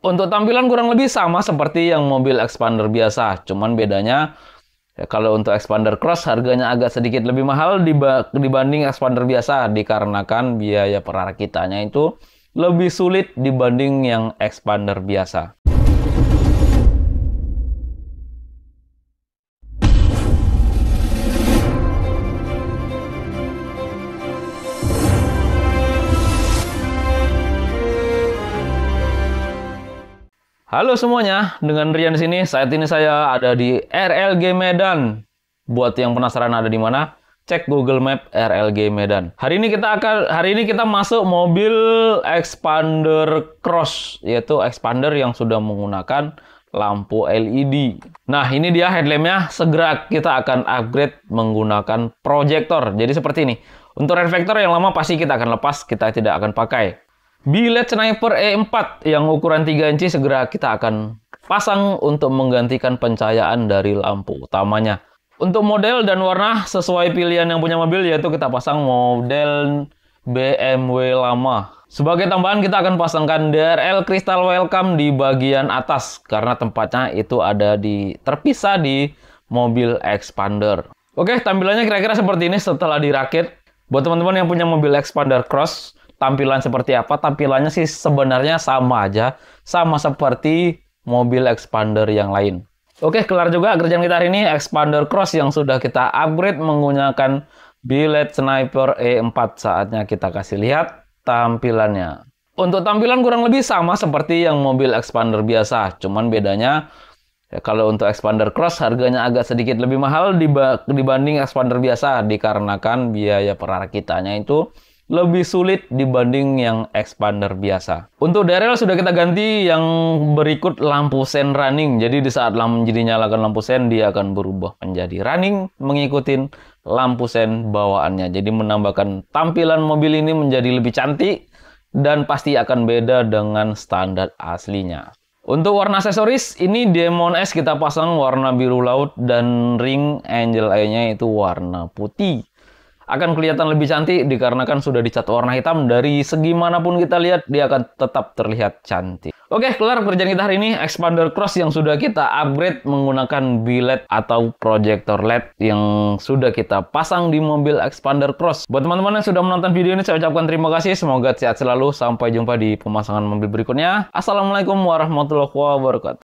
Untuk tampilan kurang lebih sama seperti yang mobil expander biasa, cuman bedanya ya kalau untuk expander cross harganya agak sedikit lebih mahal dibanding expander biasa dikarenakan biaya perakitannya itu lebih sulit dibanding yang expander biasa. Halo semuanya, dengan Rian di sini. Saat ini saya ada di RLG Medan. Buat yang penasaran ada di mana, cek Google Map RLG Medan. Hari ini kita akan hari ini kita masuk mobil Expander Cross, yaitu Expander yang sudah menggunakan lampu LED. Nah, ini dia headlampnya. Segera kita akan upgrade menggunakan proyektor. Jadi seperti ini. Untuk reflektor yang lama pasti kita akan lepas, kita tidak akan pakai. Billet sniper E4 yang ukuran 3 inci segera kita akan pasang untuk menggantikan pencahayaan dari lampu utamanya. Untuk model dan warna sesuai pilihan yang punya mobil yaitu kita pasang model BMW lama. Sebagai tambahan kita akan pasangkan DRL Crystal Welcome di bagian atas karena tempatnya itu ada di terpisah di mobil Expander. Oke, tampilannya kira-kira seperti ini setelah dirakit. Buat teman-teman yang punya mobil Expander Cross, tampilan seperti apa? Tampilannya sih sebenarnya sama aja, sama seperti mobil expander yang lain. Oke, kelar juga kerjaan kita hari ini expander cross yang sudah kita upgrade menggunakan billet sniper E4. Saatnya kita kasih lihat tampilannya. Untuk tampilan kurang lebih sama seperti yang mobil expander biasa, cuman bedanya Ya, kalau untuk expander cross harganya agak sedikit lebih mahal dibanding expander biasa dikarenakan biaya perakitannya itu lebih sulit dibanding yang expander biasa. Untuk derail sudah kita ganti yang berikut lampu sen running. Jadi di saat lampu nyalakan lampu sen dia akan berubah menjadi running mengikuti lampu sen bawaannya. Jadi menambahkan tampilan mobil ini menjadi lebih cantik dan pasti akan beda dengan standar aslinya. Untuk warna aksesoris, ini Demon S kita pasang warna biru laut dan ring Angel Eye-nya itu warna putih akan kelihatan lebih cantik dikarenakan sudah dicat warna hitam. Dari segi manapun kita lihat, dia akan tetap terlihat cantik. Oke, kelar kerjaan kita hari ini. Expander Cross yang sudah kita upgrade menggunakan billet atau projector LED yang sudah kita pasang di mobil Expander Cross. Buat teman-teman yang sudah menonton video ini, saya ucapkan terima kasih. Semoga sehat selalu. Sampai jumpa di pemasangan mobil berikutnya. Assalamualaikum warahmatullahi wabarakatuh.